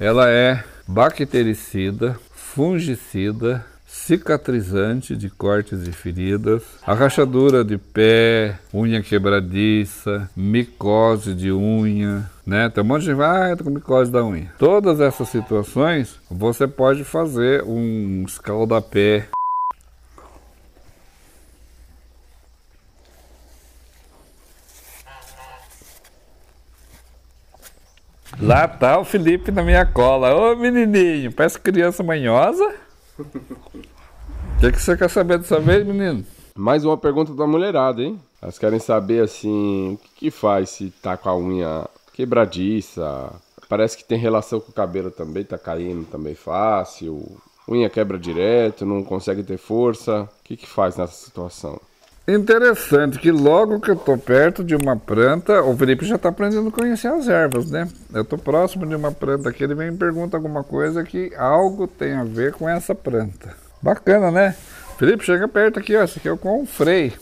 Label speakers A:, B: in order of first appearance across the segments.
A: Ela é bactericida, fungicida, cicatrizante de cortes e feridas, a rachadura de pé, unha quebradiça, micose de unha, né? Tem um monte de gente ah, tô é com micose da unha. Todas essas situações, você pode fazer um escaldapé Lá tá o Felipe na minha cola. Ô menininho, parece criança manhosa. O que, que você quer saber dessa vez, menino? Mais uma pergunta da mulherada, hein? Elas querem saber, assim, o que, que faz se tá com a unha quebradiça? Parece que tem relação com o cabelo também, tá caindo também fácil. Unha quebra direto, não consegue ter força. O que, que faz nessa situação? Interessante que logo que eu tô perto de uma planta, o Felipe já está aprendendo a conhecer as ervas, né? Eu tô próximo de uma planta aqui, ele vem e pergunta alguma coisa que algo tem a ver com essa planta. Bacana, né? Felipe, chega perto aqui, ó. Esse aqui é o confrei.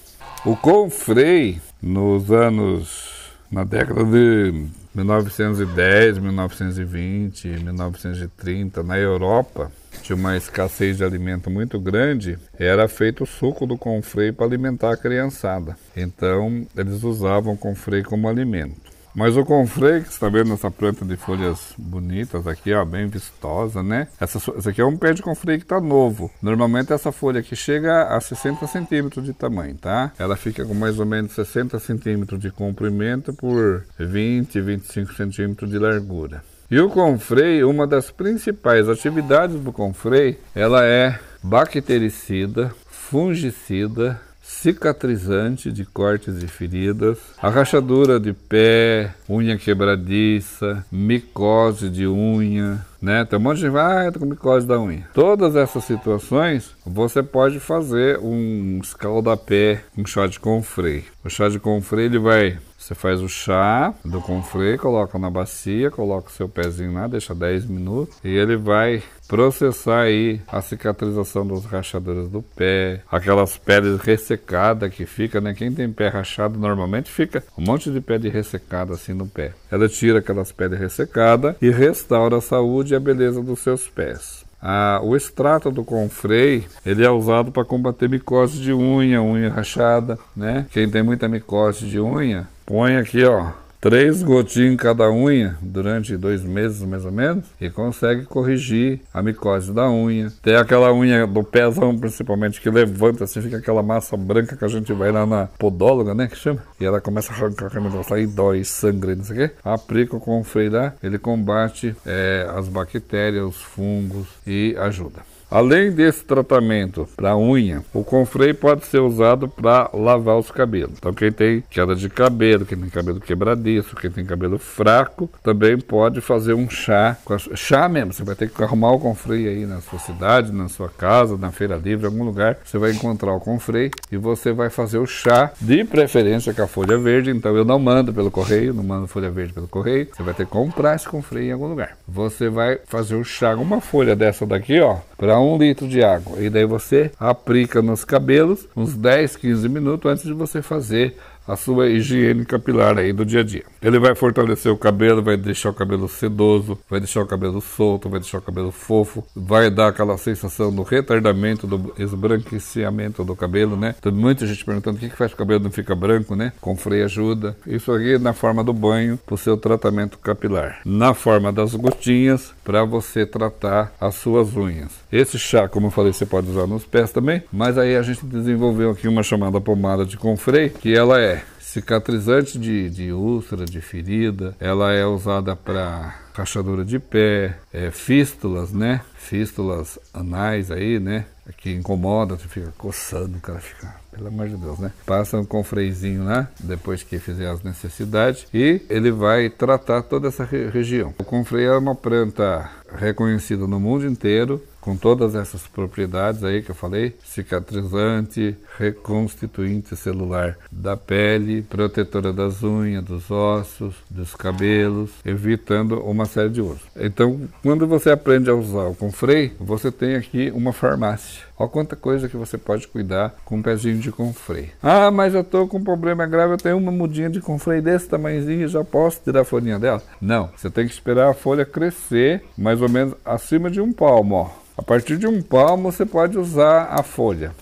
A: O confrei, nos anos. na década de 1910, 1920, 1930, na Europa, de uma escassez de alimento muito grande, era feito o suco do confrei para alimentar a criançada. Então, eles usavam o confrei como alimento. Mas o confrei, que está vendo essa planta de folhas bonitas aqui, ó, bem vistosa, né? Essa, essa aqui é um pé de confrei que está novo. Normalmente essa folha aqui chega a 60 centímetros de tamanho, tá? Ela fica com mais ou menos 60 centímetros de comprimento por 20, 25 centímetros de largura. E o Confrei, uma das principais atividades do Confrei, ela é bactericida, fungicida, cicatrizante de cortes e feridas, a rachadura de pé, unha quebradiça, micose de unha, né? Tem um monte de gente ah, tô com micose da unha. Todas essas situações, você pode fazer um escaldapé, um chá de confrei. O chá de confrei, ele vai você faz o chá do confrei, coloca na bacia, coloca o seu pezinho lá, deixa 10 minutos e ele vai processar aí a cicatrização das rachaduras do pé, aquelas peles ressecadas que fica, né? Quem tem pé rachado normalmente fica um monte de pele ressecada assim no pé. Ela tira aquelas peles ressecadas e restaura a saúde e a beleza dos seus pés. Ah, o extrato do confrei ele é usado para combater micose de unha, unha rachada, né? Quem tem muita micose de unha Põe aqui, ó, três gotinhas em cada unha durante dois meses mais ou menos e consegue corrigir a micose da unha. Tem aquela unha do pezão principalmente que levanta assim, fica aquela massa branca que a gente vai lá na podóloga, né, que chama? E ela começa a arrancar aquele negócio aí, dói, sangra não sei o quê. Aplica com o freirá, ele combate é, as bactérias, os fungos e ajuda. Além desse tratamento para unha, o confrei pode ser usado para lavar os cabelos. Então, quem tem queda de cabelo, quem tem cabelo quebradiço, quem tem cabelo fraco, também pode fazer um chá. Chá mesmo, você vai ter que arrumar o confrei aí na sua cidade, na sua casa, na feira livre, em algum lugar. Você vai encontrar o confrei e você vai fazer o chá, de preferência com a folha verde. Então, eu não mando pelo correio, não mando folha verde pelo correio. Você vai ter que comprar esse confrei em algum lugar. Você vai fazer o chá com uma folha dessa daqui, ó, para para um litro de água. E daí você aplica nos cabelos uns 10, 15 minutos antes de você fazer a sua higiene capilar aí do dia a dia. Ele vai fortalecer o cabelo, vai deixar o cabelo sedoso, vai deixar o cabelo solto, vai deixar o cabelo fofo, vai dar aquela sensação do retardamento, do esbranqueamento do cabelo, né? Tem muita gente perguntando o que, que faz o cabelo não fica branco, né? Com freio ajuda. Isso aqui na forma do banho, para o seu tratamento capilar. Na forma das gotinhas, para você tratar as suas unhas. Esse chá, como eu falei, você pode usar nos pés também, mas aí a gente desenvolveu aqui uma chamada pomada de Confrei, que ela é Cicatrizante de, de úlcera, de ferida, ela é usada para rachadura de pé, é, fístulas, né? Fístulas anais aí, né? Que incomoda, você fica coçando, o cara fica, pelo amor de Deus, né? Passa com o freizinho lá, depois que fizer as necessidades, e ele vai tratar toda essa re região. O confreio é uma planta reconhecida no mundo inteiro, com todas essas propriedades aí que eu falei: cicatrizante, reconstituinte celular da pele, protetora das unhas, dos ossos, dos cabelos, evitando uma série de usos. Então, quando você aprende a usar o confrei, você tem aqui uma farmácia. Olha quanta coisa que você pode cuidar com um pezinho de confrei. Ah, mas eu estou com um problema grave, eu tenho uma mudinha de confrei desse tamanhozinho, já posso tirar a folhinha dela? Não, você tem que esperar a folha crescer mais ou menos acima de um palmo, ó. A partir de um palmo você pode usar a folha,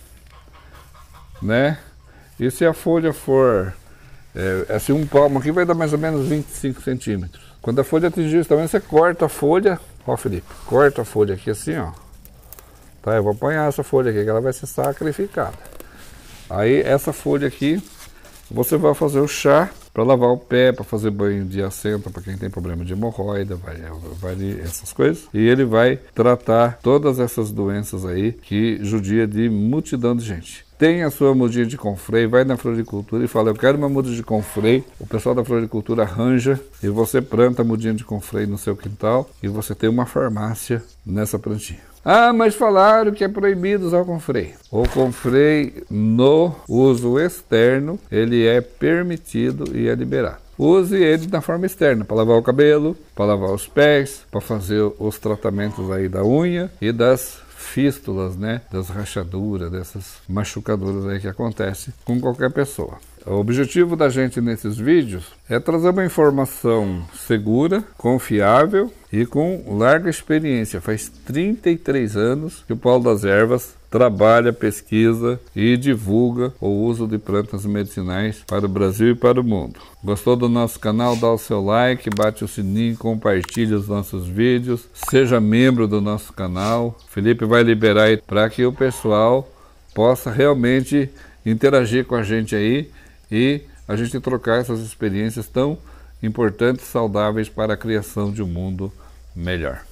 A: né? E se a folha for, é, assim, um palmo aqui vai dar mais ou menos 25 centímetros. Quando a folha atingir isso também você corta a folha, ó Felipe, corta a folha aqui assim, ó. Tá, eu vou apanhar essa folha aqui, que ela vai ser sacrificada. Aí essa folha aqui, você vai fazer o chá para lavar o pé, para fazer banho de assento para quem tem problema de hemorroida, vai, vai essas coisas. E ele vai tratar todas essas doenças aí que judia de multidão de gente tem a sua mudinha de confrei, vai na floricultura e fala, eu quero uma muda de confrei. O pessoal da floricultura arranja e você planta a mudinha de confrei no seu quintal e você tem uma farmácia nessa plantinha. Ah, mas falaram que é proibido usar o confreio. O confreio no uso externo, ele é permitido e é liberado. Use ele na forma externa, para lavar o cabelo, para lavar os pés, para fazer os tratamentos aí da unha e das fístulas, né? Das rachaduras, dessas machucaduras aí que acontece com qualquer pessoa. O objetivo da gente nesses vídeos é trazer uma informação segura, confiável e com larga experiência. Faz 33 anos que o Paulo das Ervas trabalha, pesquisa e divulga o uso de plantas medicinais para o Brasil e para o mundo. Gostou do nosso canal? Dá o seu like, bate o sininho, compartilha os nossos vídeos, seja membro do nosso canal. Felipe vai liberar para que o pessoal possa realmente interagir com a gente aí e a gente trocar essas experiências tão importantes, saudáveis para a criação de um mundo melhor.